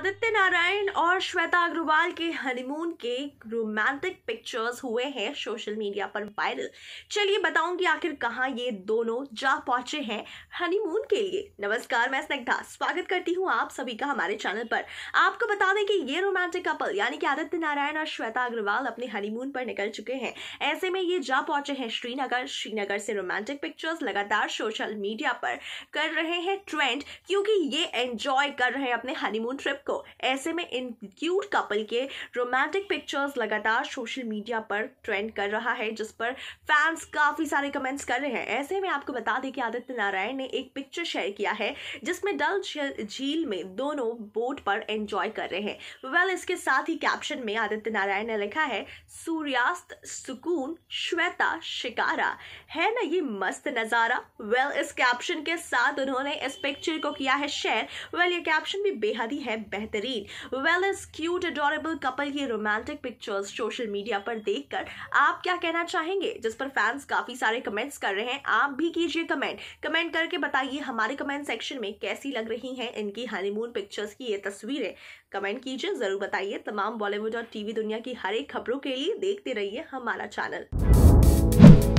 आदित्य नारायण और श्वेता अग्रवाल के हनीमून के रोमांटिक पिक्चर्स हुए हैं सोशल मीडिया पर वायरल चलिए बताऊंगी आखिर कहाँ ये दोनों जा पहुंचे हैं हनीमून के लिए नमस्कार मैं स्नेग्धा स्वागत करती हूँ आप सभी का हमारे चैनल पर आपको बता दें कि ये रोमांटिक कपल यानी कि आदित्य नारायण और श्वेता अग्रवाल अपने हनीमून पर निकल चुके हैं ऐसे में ये जा पहुंचे हैं श्रीनगर श्रीनगर से रोमांटिक पिक्चर्स लगातार सोशल मीडिया पर कर रहे हैं ट्रेंड क्योंकि ये एंजॉय कर रहे हैं अपने हनीमून ट्रिप को ऐसे में इन क्यूट कपल के रोमांटिक पिक्चर्स लगातार सोशल मीडिया पर ट्रेंड कर रहा है जिस पर फैंस काफ़ी सारे कमेंट्स कर रहे हैं ऐसे में आपको बता दें कि आदित्य नारायण ने एक पिक्चर शेयर किया है जिसमें डल झील में दोनों बोट पर एंजॉय कर रहे हैं वेल well, इसके साथ ही कैप्शन में आदित्य नारायण ने लिखा है सूर्यास्त सुकून श्वेता शिकारा है ना ये मस्त नज़ारा वेल well, इस कैप्शन के साथ उन्होंने इस पिक्चर को किया है शेयर वेल well, ये कैप्शन भी बेहद ही है बेहतरीन वेल इस क्यूट अडोरेबल कपल की रोमांटिक पिक्चर्स सोशल मीडिया पर देखकर आप क्या कहना चाहेंगे जिस पर फैंस काफ़ी सारे कमेंट्स कर रहे हैं आप भी कीजिए कमेंट कमेंट करके बताइए हमारे कमेंट सेक्शन में कैसी लग रही हैं इनकी हनीमून पिक्चर्स की ये तस्वीरें कमेंट कीजिए ज़रूर बताइए तमाम बॉलीवुड और टीवी दुनिया की हर एक खबरों के लिए देखते रहिए हमारा चैनल